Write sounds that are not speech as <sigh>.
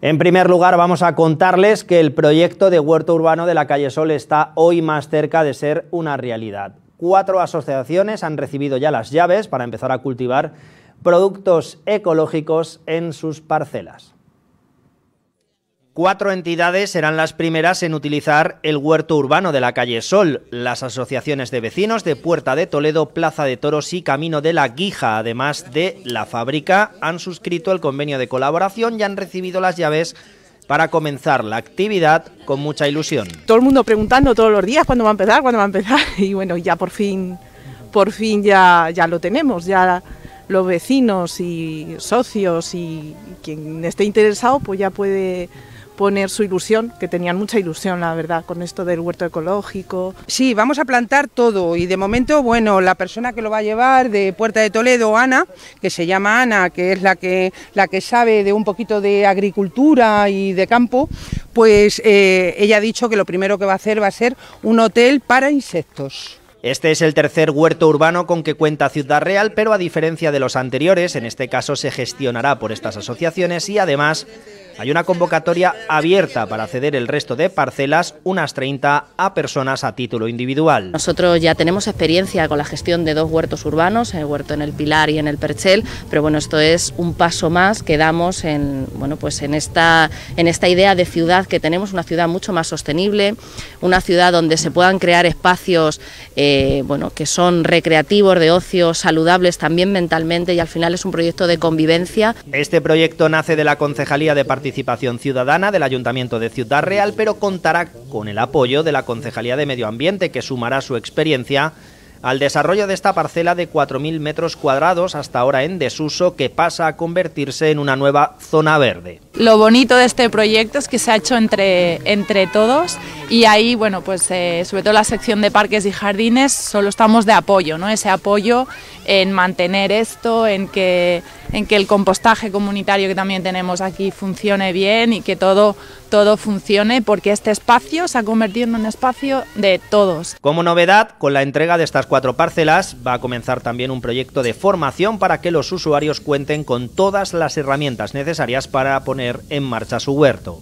En primer lugar, vamos a contarles que el proyecto de huerto urbano de la calle Sol está hoy más cerca de ser una realidad. Cuatro asociaciones han recibido ya las llaves para empezar a cultivar productos ecológicos en sus parcelas. Cuatro entidades serán las primeras en utilizar el huerto urbano de la calle Sol, las asociaciones de vecinos de Puerta de Toledo, Plaza de Toros y Camino de la Guija, además de la fábrica, han suscrito el convenio de colaboración y han recibido las llaves para comenzar la actividad con mucha ilusión. Todo el mundo preguntando todos los días cuándo va a empezar, cuándo va a empezar <laughs> y bueno, ya por fin, por fin ya, ya lo tenemos, ya los vecinos y socios y quien esté interesado pues ya puede poner su ilusión, que tenían mucha ilusión, la verdad, con esto del huerto ecológico. Sí, vamos a plantar todo y de momento, bueno, la persona que lo va a llevar de Puerta de Toledo, Ana, que se llama Ana, que es la que, la que sabe de un poquito de agricultura y de campo, pues eh, ella ha dicho que lo primero que va a hacer va a ser un hotel para insectos. Este es el tercer huerto urbano con que cuenta Ciudad Real, pero a diferencia de los anteriores, en este caso se gestionará por estas asociaciones y además hay una convocatoria abierta para ceder el resto de parcelas, unas 30, a personas a título individual. Nosotros ya tenemos experiencia con la gestión de dos huertos urbanos, el huerto en el Pilar y en el Perchel, pero bueno, esto es un paso más que damos en, bueno, pues en, esta, en esta idea de ciudad que tenemos, una ciudad mucho más sostenible, una ciudad donde se puedan crear espacios eh, bueno, que son recreativos, de ocio, saludables también mentalmente y al final es un proyecto de convivencia. Este proyecto nace de la Concejalía de Partido participación ciudadana del Ayuntamiento de Ciudad Real, pero contará con el apoyo de la Concejalía de Medio Ambiente, que sumará su experiencia al desarrollo de esta parcela de 4.000 metros cuadrados hasta ahora en desuso, que pasa a convertirse en una nueva zona verde lo bonito de este proyecto es que se ha hecho entre, entre todos y ahí, bueno, pues eh, sobre todo la sección de parques y jardines, solo estamos de apoyo, ¿no? Ese apoyo en mantener esto, en que, en que el compostaje comunitario que también tenemos aquí funcione bien y que todo, todo funcione, porque este espacio se ha convertido en un espacio de todos. Como novedad, con la entrega de estas cuatro parcelas va a comenzar también un proyecto de formación para que los usuarios cuenten con todas las herramientas necesarias para poner en marcha su huerto.